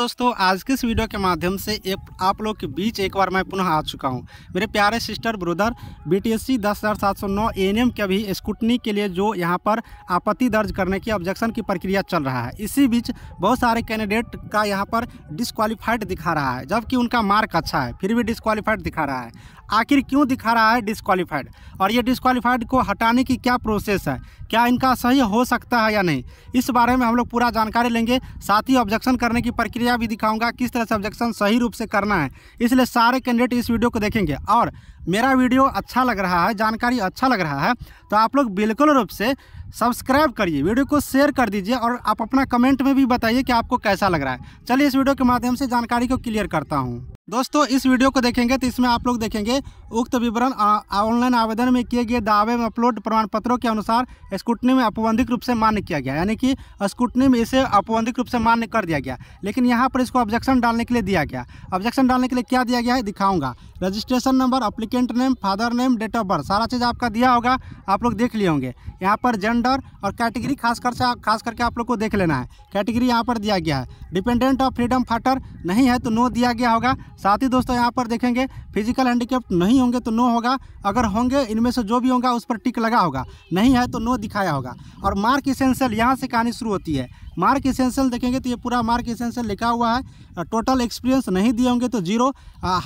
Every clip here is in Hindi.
दोस्तों आज के इस वीडियो के माध्यम से एक आप लोग के बीच एक बार मैं पुनः आ चुका हूं मेरे प्यारे sister brother A N M के अभी स्कूटनी के लिए जो यहां पर आपत्ति दर्ज करने की ऑब्जेक्शन की प्रक्रिया चल रहा है इसी बीच बहुत सारे कैंडिडेट का यहां पर डिसक्वालीफाइड दिखा रहा है जबकि उनका मार्क अच्छा है फिर भी डिसक्वालीफाइड दिखा रहा है आखिर क्यों दिखा रहा है डिस्कवालीफाइड और ये डिस्कवालीफाइड को हटाने की क्या प्रोसेस है क्या इनका सही हो सकता है या नहीं इस बारे में हम लोग पूरा जानकारी लेंगे साथ ही ऑब्जेक्शन करने की प्रक्रिया भी दिखाऊंगा किस तरह से ऑब्जेक्शन सही रूप से करना है इसलिए सारे कैंडिडेट इस वीडियो को देखेंगे और मेरा वीडियो अच्छा लग रहा है जानकारी अच्छा लग रहा है तो आप लोग बिल्कुल रूप से सब्सक्राइब करिए वीडियो को शेयर कर दीजिए और आप अपना कमेंट में भी बताइए कि आपको कैसा लग रहा है चलिए इस वीडियो के माध्यम से जानकारी को क्लियर करता हूँ दोस्तों इस वीडियो को देखेंगे तो इसमें आप लोग देखेंगे उक्त विवरण ऑनलाइन आवेदन में किए गए दावे में अपलोड प्रमाण पत्रों के अनुसार स्कूटनी में अपबंधिक रूप से मान्य किया गया यानी कि स्कूटनी में इसे अपबंधिक रूप से मान्य कर दिया गया लेकिन यहाँ पर इसको ऑब्जेक्शन डालने के लिए दिया गया ऑब्जेक्शन डालने के लिए क्या दिया गया है दिखाऊंगा registration number applicant second name father name date of birth सारा चीज़ आपका दिया होगा आप लोग देख लिए होंगे यहाँ पर जेंडर और कैटेगरी खास कर खास करके आप लोग को देख लेना है कैटेगरी यहाँ पर दिया गया है डिपेंडेंट ऑफ फ्रीडम फाटर नहीं है तो नो दिया गया होगा साथ ही दोस्तों यहाँ पर देखेंगे फिजिकल हैंडीकेप्ट नहीं होंगे तो नो होगा अगर होंगे इनमें से जो भी होगा उस पर टिक लगा होगा नहीं है तो नो दिखाया होगा और मार्क इसेंशियल यहाँ से कहानी शुरू होती है मार्क इसेंशियल देखेंगे तो ये पूरा मार्क इसेंशियल लिखा हुआ है टोटल एक्सपीरियंस नहीं दिए होंगे तो जीरो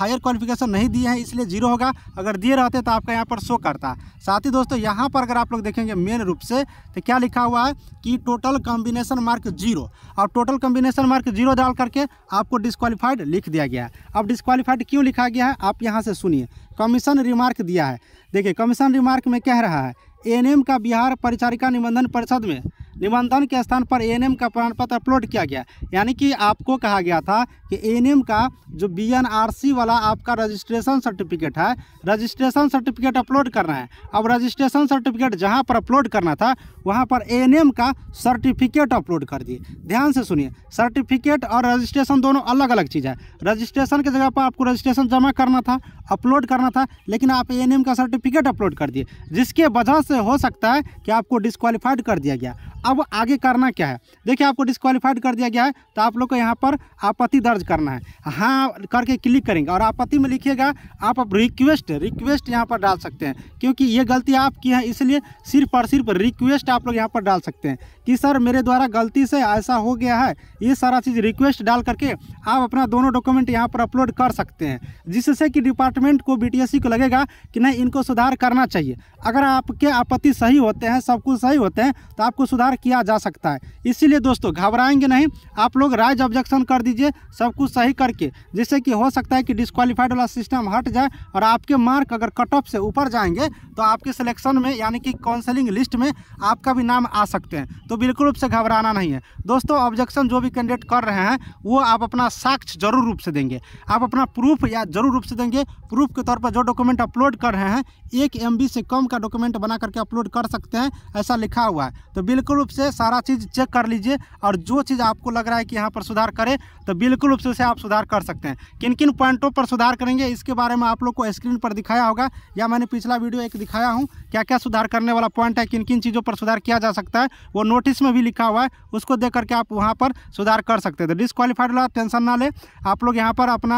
हायर क्वालिफिकेशन नहीं दिए हैं इसलिए जीरो होगा अगर दिए रहते तो आपका यहाँ पर शो करता साथ ही दोस्तों यहाँ पर अगर आप लोग देखेंगे मेन रूप से तो क्या लिखा हुआ है कि टोटल कॉम्बिनेशन मार्क जीरो और टोटल कॉम्बिनेशन मार्क जीरो डाल करके आपको डिस्कालीफाइड लिख दिया गया है अब डिस्कालीफाइड क्यों लिखा गया है आप यहाँ से सुनिए कमीशन रिमार्क दिया है देखिए कमीशन रिमार्क में कह रहा है एनएम का बिहार परिचारिका निबंधन परिषद में निबंधन के स्थान पर एएनएम का प्रमाण पत्र अपलोड किया गया यानी कि आपको कहा गया था कि एएनएम का जो बीएनआरसी वाला आपका रजिस्ट्रेशन सर्टिफिकेट है रजिस्ट्रेशन सर्टिफिकेट अपलोड करना है अब रजिस्ट्रेशन सर्टिफिकेट जहाँ पर अपलोड करना था वहाँ पर एएनएम का सर्टिफिकेट अपलोड कर दिए ध्यान से सुनिए सर्टिफिकेट और रजिस्ट्रेशन दोनों अलग अलग चीज़ है रजिस्ट्रेशन की जगह पर आपको रजिस्ट्रेशन जमा करना था अपलोड करना था लेकिन आप ए का सर्टिफिकेट अपलोड कर दिए जिसके वजह से हो सकता है कि आपको डिस्कवालीफाइड कर दिया गया अब आगे करना क्या है देखिए आपको डिस्क्वालीफाइड कर दिया गया है तो आप लोग को यहाँ पर आपत्ति दर्ज करना है हाँ करके क्लिक करेंगे और आपत्ति में लिखिएगा आप अब रिक्वेस्ट रिक्वेस्ट यहाँ पर डाल सकते हैं क्योंकि ये गलती आपकी है इसलिए सिर्फ और सिर्फ रिक्वेस्ट आप लोग यहाँ पर डाल सकते हैं कि सर मेरे द्वारा गलती से ऐसा हो गया है ये सारा चीज़ रिक्वेस्ट डाल करके आप अपना दोनों डॉक्यूमेंट यहाँ पर अपलोड कर सकते हैं जिससे कि डिपार्टमेंट को बी को लगेगा कि नहीं इनको सुधार करना चाहिए अगर आपके आपत्ति सही होते हैं सब कुछ सही होते हैं तो आपको सुधार पार किया जा सकता है इसीलिए दोस्तों घबराएंगे नहीं आप लोग राइज ऑब्जेक्शन कर दीजिए सब कुछ सही करके जिससे कि हो सकता है कि डिस्कालीफाइड वाला सिस्टम हट जाए और आपके मार्क अगर कट ऑफ से ऊपर जाएंगे तो आपके सिलेक्शन में यानी कि काउंसलिंग लिस्ट में आपका भी नाम आ सकते हैं तो बिल्कुल रूप से घबराना नहीं है दोस्तों ऑब्जेक्शन जो भी कैंडिडेट कर रहे हैं वो आप अपना साक्ष्य जरूर रूप से देंगे आप अपना प्रूफ या जरूर रूप से देंगे प्रूफ के तौर पर जो डॉक्यूमेंट अपलोड कर रहे हैं एक एम से कम का डॉक्यूमेंट बना करके अपलोड कर सकते हैं ऐसा लिखा हुआ है तो बिल्कुल रूप से सारा चीज़ चेक कर लीजिए और जो चीज़ आपको लग रहा है कि यहाँ पर सुधार करें तो बिल्कुल रूप से उसे आप सुधार कर सकते हैं किन किन पॉइंटों पर सुधार करेंगे इसके बारे में आप लोग को स्क्रीन पर दिखाया होगा या मैंने पिछला वीडियो एक दिखाया हूँ क्या क्या सुधार करने वाला पॉइंट है किन किन चीज़ों पर सुधार किया जा सकता है वो नोटिस में भी लिखा हुआ है उसको देख करके आप वहाँ पर सुधार कर सकते हैं डिसक्वालीफाइड तो वाला टेंशन ना ले आप लोग यहाँ पर अपना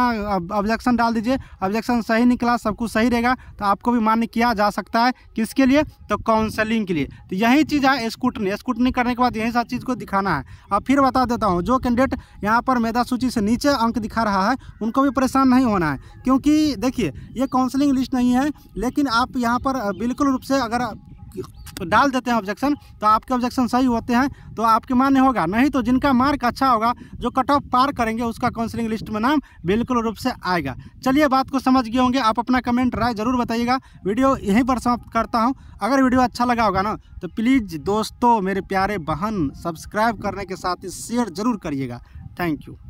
ऑब्जेक्शन डाल दीजिए ऑब्जेक्शन सही निकला सब कुछ सही रहेगा तो आपको भी मान्य किया जा सकता है किसके लिए तो काउंसलिंग के लिए तो यही चीज़ है स्कूटनी स्कूट नहीं करने के बाद यही सारी चीज़ को दिखाना है अब फिर बता देता हूँ जो कैंडिडेट यहाँ पर मेधा सूची से नीचे अंक दिखा रहा है उनको भी परेशान नहीं होना है क्योंकि देखिए ये काउंसलिंग लिस्ट नहीं है लेकिन आप यहाँ पर बिल्कुल रूप से अगर तो डाल देते हैं ऑब्जेक्शन तो आपके ऑब्जेक्शन सही होते हैं तो आपके मान्य होगा नहीं तो जिनका मार्क अच्छा होगा जो कट ऑफ पार करेंगे उसका काउंसलिंग लिस्ट में नाम बिल्कुल रूप से आएगा चलिए बात को समझ गए होंगे आप अपना कमेंट राय ज़रूर बताइएगा वीडियो यहीं पर समाप्त करता हूँ अगर वीडियो अच्छा लगा होगा ना तो प्लीज़ दोस्तों मेरे प्यारे बहन सब्सक्राइब करने के साथ ही शेयर ज़रूर करिएगा थैंक यू